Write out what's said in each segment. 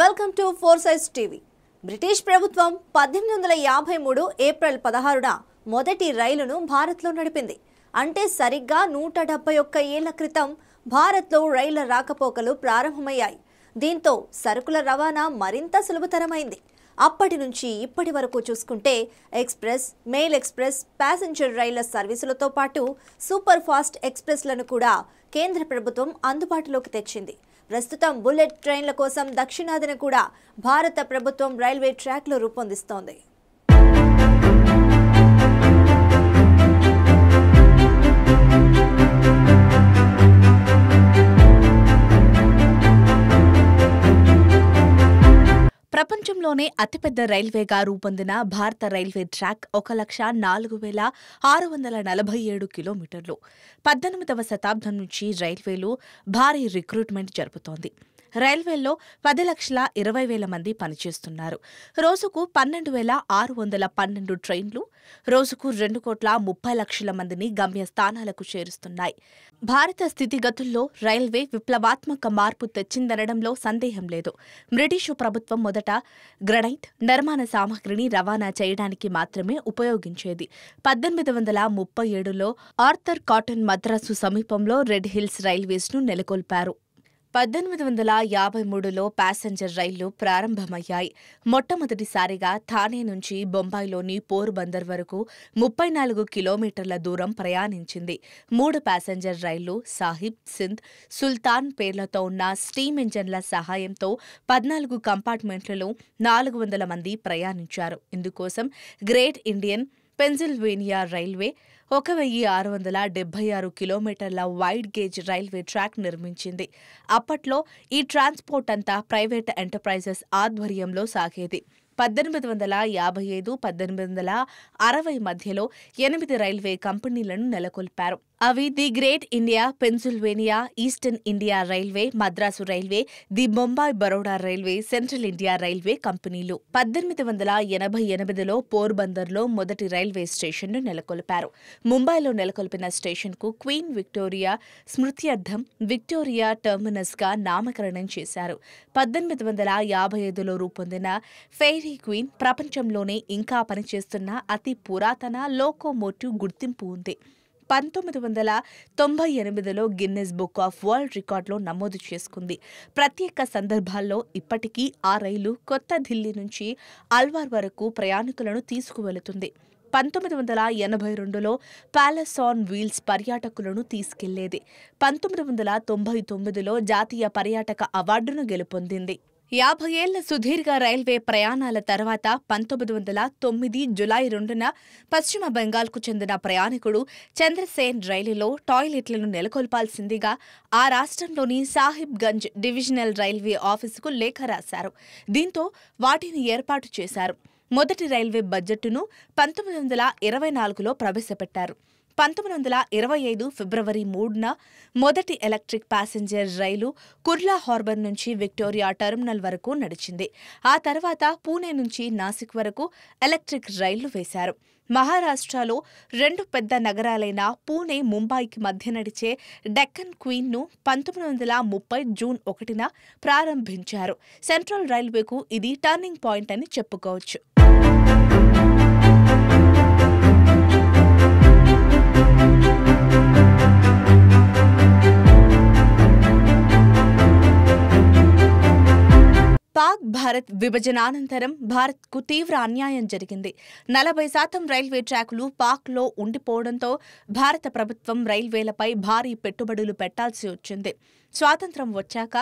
welcome to four size TV British ప్రభుత్వం పద్దెనిమిది వందల యాభై మూడు ఏప్రిల్ పదహారున మొదటి రైలును భారత్లో నడిపింది అంటే సరిగ్గా నూట డెబ్బై ఒక్క ఏళ్ల క్రితం భారత్లో రైళ్ల రాకపోకలు ప్రారంభమయ్యాయి దీంతో సరుకుల రవాణా మరింత సులభతరమైంది అప్పటి నుంచి ఇప్పటి వరకు చూసుకుంటే ఎక్స్ప్రెస్ మెయిల్ ఎక్స్ప్రెస్ ప్యాసింజర్ రైళ్ల సర్వీసులతో పాటు సూపర్ ఫాస్ట్ ఎక్స్ప్రెస్లను కూడా కేంద్ర ప్రభుత్వం అందుబాటులోకి తెచ్చింది ప్రస్తుతం బుల్లెట్ ట్రైన్ల కోసం దక్షిణాదిన కూడా భారత ప్రభుత్వం రైల్వే ట్రాక్లు రూపొందిస్తోంది దేశంలోనే అతిపెద్ద రైల్వేగా రూపొందిన భారత రైల్వే ట్రాక్ ఒక లక్ష నాలుగు వేల ఆరు వందల నలభై ఏడు కిలోమీటర్లు పద్దెనిమిదవ శతాబ్దం నుంచి రైల్వేలో భారీ రిక్రూట్మెంట్ జరుపుతోంది రైల్వేల్లో పది లక్షల ఇరవై వేల మంది పనిచేస్తున్నారు రోజుకు పన్నెండు వేల ఆరు వందల పన్నెండు ట్రైన్లు రోజుకు రెండు కోట్ల ముప్పై లక్షల మందిని గమ్యస్థానాలకు చేరుస్తున్నాయి భారత స్థితిగతుల్లో రైల్వే విప్లవాత్మక మార్పు తెచ్చిందనడంలో సందేహం లేదు బ్రిటిషు ప్రభుత్వం మొదట గ్రనైట్ నిర్మాణ సామగ్రిని రవాణా చేయడానికి మాత్రమే ఉపయోగించేది పద్దెనిమిది వందల ముప్పై ఏడులో ఆర్థర్ కాటన్ మద్రాసు సమీపంలో రెడ్ హిల్స్ రైల్వేస్ను నెలకొల్పారు పద్దెనిమిది వందల యాభై మూడులో ప్యాసింజర్ రైళ్లు ప్రారంభమయ్యాయి మొట్టమొదటిసారిగా థానే నుంచి బొంబాయిలోని బందర్ వరకు ముప్పై నాలుగు కిలోమీటర్ల దూరం ప్రయాణించింది మూడు ప్యాసింజర్ రైళ్లు సాహిబ్ సింధ్ సుల్తాన్ పేర్లతో ఉన్న స్టీమ్ ఇంజన్ల సహాయంతో పద్నాలుగు కంపార్ట్మెంట్లలో నాలుగు వందల మంది ప్రయాణించారు ఇందుకోసం గ్రేట్ ఇండియన్ పెన్సిల్వేనియా రైల్వే ఒక వెయ్యి ఆరు వందల డెబ్బై ఆరు కిలోమీటర్ల వైడ్ గేజ్ రైల్వే ట్రాక్ నిర్మించింది అప్పట్లో ఈ ట్రాన్స్పోర్ట్ అంతా ప్రైవేట్ ఎంటర్ప్రైజెస్ ఆధ్వర్యంలో సాగేది పద్దెనిమిది వందల యాభై ఐదు పద్దెనిమిది వందల అరవై మధ్యలో ఎనిమిది రైల్వే కంపెనీలను నెలకొల్పారు అవి the great India Pennsylvania eastern India railway Madras railway the Bombay Baroda railway central India railway కంపెనీలు పద్దెనిమిది వందల ఎనభై ఎనిమిదిలో పోర్బందర్లో మొదటి రైల్వే స్టేషన్ను నెలకొల్పారు ముంబైలో నెలకొల్పిన స్టేషన్కు క్వీన్ విక్టోరియా స్మృత్యర్థం విక్టోరియా టెర్మినస్గా నామకరణం చేశారు పద్దెనిమిది వందల యాభై ఐదులో రూపొందిన ఫెయిరీ క్వీన్ ప్రపంచంలోనే ఇంకా పనిచేస్తున్న అతి పురాతన లోకోమోటివ్ గుర్తింపు ఉంది పంతొమ్మిది వందల తొంభై ఎనిమిదిలో గిన్నెస్ బుక్ ఆఫ్ వరల్డ్ రికార్డులో నమోదు చేసుకుంది ప్రత్యేక సందర్భాల్లో ఇప్పటికీ ఆ రైలు కొత్త ఢిల్లీ నుంచి అల్వార్ వరకు ప్రయాణికులను తీసుకువెళుతుంది పంతొమ్మిది వందల ఎనభై రెండులో ప్యాలెస్ ఆన్ వీల్స్ పర్యాటకులను తీసుకెళ్లేది పంతొమ్మిది వందల తొంభై తొమ్మిదిలో జాతీయ పర్యాటక అవార్డును గెలుపొందింది యాభై ఏళ్ల సుదీర్ఘ రైల్వే ప్రయాణాల తర్వాత పంతొమ్మిది వందల తొమ్మిది జులై రెండున పశ్చిమ బెంగాల్కు చెందిన ప్రయాణికుడు చంద్రసేన్ రైలులో టాయిలెట్లను నెలకొల్పాల్సిందిగా ఆ రాష్ట్రంలోని సాహిబ్గంజ్ డివిజనల్ రైల్వే ఆఫీసుకు లేఖ రాశారు దీంతో వాటిని ఏర్పాటు చేశారు మొదటి రైల్వే బడ్జెట్ను పంతొమ్మిది వందల ఇరవై నాలుగులో ప్రవేశపెట్టారు పంతొమ్మిది వందల ఇరవై ఐదు ఫిబ్రవరి మూడున మొదటి ఎలక్ట్రిక్ ప్యాసింజర్ రైలు కుర్లా హార్బర్ నుంచి విక్టోరియా టెర్మినల్ వరకు నడిచింది ఆ తర్వాత పూణే నుంచి నాసిక్ వరకు ఎలక్ట్రిక్ రైళ్లు వేశారు మహారాష్ట్రలో రెండు పెద్ద నగరాలైన పూణే ముంబైకి మధ్య నడిచే డెక్కన్ క్వీన్ను పంతొమ్మిది వందల ముప్పై జూన్ ఒకటిన ప్రారంభించారు సెంట్రల్ రైల్వేకు ఇది టర్నింగ్ పాయింట్ అని చెప్పుకోవచ్చు భారత్ విభజనానంతరం భారత్కు తీవ్ర అన్యాయం జరిగింది నలభై శాతం రైల్వే ట్రాకులు పాక్లో ఉండిపోవడంతో భారత ప్రభుత్వం రైల్వేలపై భారీ పెట్టుబడులు పెట్టాల్సి వచ్చింది స్వాతంత్రం వచ్చాక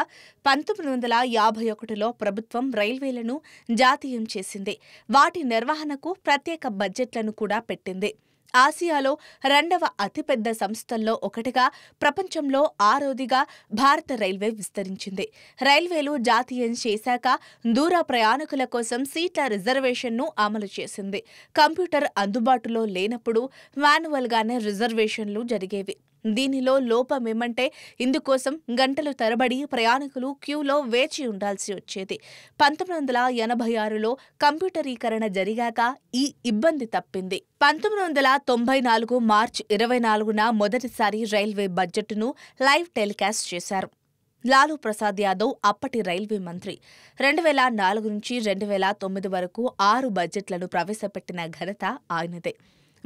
పంతొమ్మిది వందల యాభై ఒకటిలో ప్రభుత్వం రైల్వేలను జాతీయం చేసింది వాటి నిర్వహణకు ప్రత్యేక బడ్జెట్లను కూడా పెట్టింది ఆసియాలో రెండవ అతిపెద్ద సంస్థల్లో ఒకటిగా ప్రపంచంలో ఆరోదిగా భారత రైల్వే విస్తరించింది రైల్వేలు జాతీయం చేశాక దూర ప్రయాణికుల కోసం సీట్ల రిజర్వేషన్ను అమలు చేసింది కంప్యూటర్ అందుబాటులో లేనప్పుడు మాన్యువల్గానే రిజర్వేషన్లు జరిగేవి దీనిలో లోపమేమంటే ఇందుకోసం గంటలు తరబడి ప్రయాణికులు క్యూలో వేచి ఉండాల్సి వచ్చేది పంతొమ్మిది వందల ఎనభై ఆరులో కంప్యూటరీకరణ జరిగాక ఈ ఇబ్బంది తప్పింది పంతొమ్మిది వందల తొంభై నాలుగు మార్చి ఇరవై నాలుగున మొదటిసారి రైల్వే బడ్జెట్ను లైవ్ టెలికాస్ట్ చేశారు లాలూ ప్రసాద్ యాదవ్ అప్పటి రైల్వే మంత్రి రెండు వేల నాలుగు నుంచి రెండు వేల తొమ్మిది వరకు ఆరు బడ్జెట్లను ప్రవేశపెట్టిన ఘనత ఆయనదే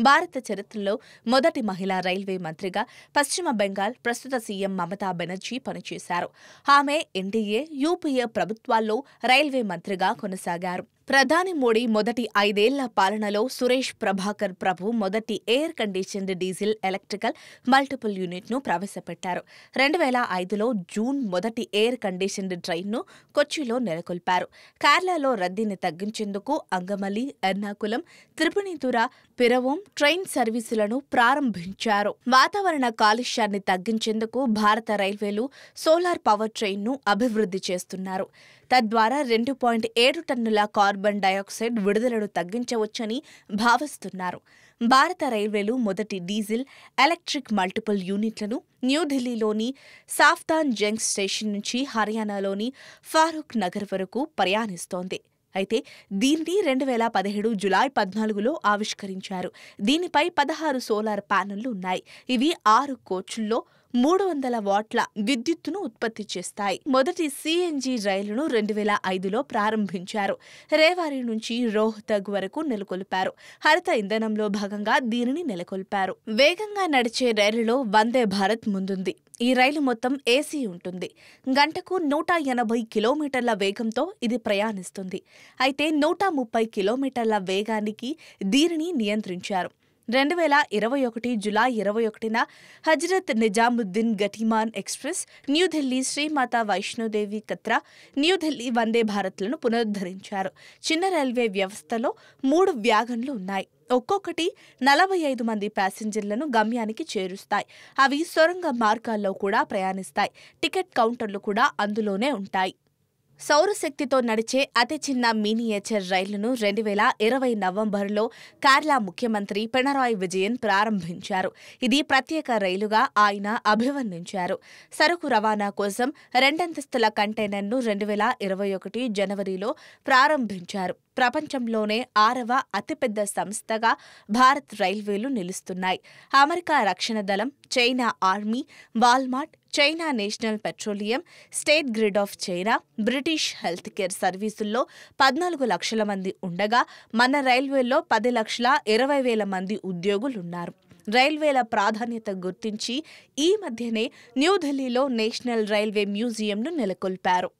భారత చరిత్రలో మొదటి మహిళా రైల్వే మంత్రిగా పశ్చిమ బెంగాల్ ప్రస్తుత సీఎం మమతా బెనర్జీ పనిచేశారు ఆమె ఎన్డీఏ యూపీఏ ప్రభుత్వాల్లో రైల్వే మంత్రిగా కొనసాగారు ప్రధాని మోడీ మొదటి ఐదేళ్ల పాలనలో సురేష్ ప్రభాకర్ ప్రభు మొదటి air conditioned diesel electrical multiple యూనిట్ను ప్రవేశపెట్టారు రెండు వేల ఐదులో జూన్ మొదటి ఎయిర్ కండిషన్డ్ ట్రైన్ను కొచ్చిలో నెలకొల్పారు కేరళలో రద్దీని తగ్గించేందుకు అంగమలి ఎర్నాకులం త్రిపుణితుర పిరవం ట్రైన్ సర్వీసులను ప్రారంభించారు వాతావరణ కాలుష్యాన్ని తగ్గించేందుకు భారత రైల్వేలు సోలార్ పవర్ ట్రైన్ను అభివృద్ధి చేస్తున్నారు తద్వారా రెండు పాయింట్ ఏడు టన్నుల కార్బన్ కార్బన్ డయాక్సైడ్ విడుదలను తగ్గించవచ్చని భావిస్తున్నారు భారత రైల్వేలు మొదటి డీజిల్ ఎలక్ట్రిక్ మల్టిపుల్ యూనిట్లను న్యూఢిల్లీలోని సాఫ్తాన్ జంగ్ స్టేషన్ నుంచి హర్యానాలోని ఫారూక్ నగర్ వరకు ప్రయాణిస్తోంది అయితే దీన్ని రెండు వేల పదిహేడు జులై పద్నాలుగులో ఆవిష్కరించారు దీనిపై పదహారు సోలార్ ప్యానెళ్లు ఉన్నాయి ఇవి ఆరు కోచ్ల్లో మూడు వందల వాట్ల విద్యుత్తును ఉత్పత్తి చేస్తాయి మొదటి సిఎన్జి రైలును రెండు వేల ఐదులో ప్రారంభించారు రేవారి నుంచి రోహ్తగ్ వరకు నెలకొల్పారు హరిత ఇంధనంలో భాగంగా దీనిని నెలకొల్పారు వేగంగా నడిచే రైలులో వందే భారత్ ముందుంది ఈ రైలు మొత్తం ఏసీ ఉంటుంది గంటకు నూట ఎనభై కిలోమీటర్ల వేగంతో ఇది ప్రయాణిస్తుంది అయితే నూట ముప్పై కిలోమీటర్ల వేగానికి దీనిని నియంత్రించారు రెండు వేల ఇరవై ఒకటి జులై ఇరవై ఒకటిన హజరత్ నిజాముద్దీన్ గటిమాన్ ఎక్స్ప్రెస్ న్యూఢిల్లీ శ్రీమాతా వైష్ణోదేవి కత్రా న్యూఢిల్లీ వందే భారత్లను పునరుద్ధరించారు చిన్న రైల్వే వ్యవస్థలో మూడు వ్యాగన్లు ఉన్నాయి ఒక్కొక్కటి నలభై ఐదు మంది ప్యాసింజర్లను గమ్యానికి చేరుస్తాయి అవి సొరంగ మార్గాల్లో కూడా ప్రయాణిస్తాయి టికెట్ కౌంటర్లు కూడా అందులోనే ఉంటాయి సౌరశక్తితో నడిచే అతి చిన్న మినియేచర్ రైళ్లను రెండు వేల ఇరవై నవంబర్లో కేరళ ముఖ్యమంత్రి పినరాయి విజయన్ ప్రారంభించారు ఇది ప్రత్యేక రైలుగా ఆయన అభివర్ణించారు సరుకు రవాణా కోసం రెండంతస్తుల కంటైనర్ను రెండు వేల ఇరవై ఒకటి జనవరిలో ప్రారంభించారు ప్రపంచంలోనే ఆరవ అతిపెద్ద సంస్థగా భారత్ రైల్వేలు నిలుస్తున్నాయి అమెరికా రక్షణ దళం China army Walmart China national petroleum state grid of China British health care సర్వీసుల్లో పద్నాలుగు లక్షల మంది ఉండగా మన రైల్వేల్లో పది లక్షల ఇరవై వేల మంది ఉద్యోగులున్నారు రైల్వేల ప్రాధాన్యత గుర్తించి ఈ మధ్యనే న్యూఢిల్లీలో నేషనల్ రైల్వే మ్యూజియంను నెలకొల్పారు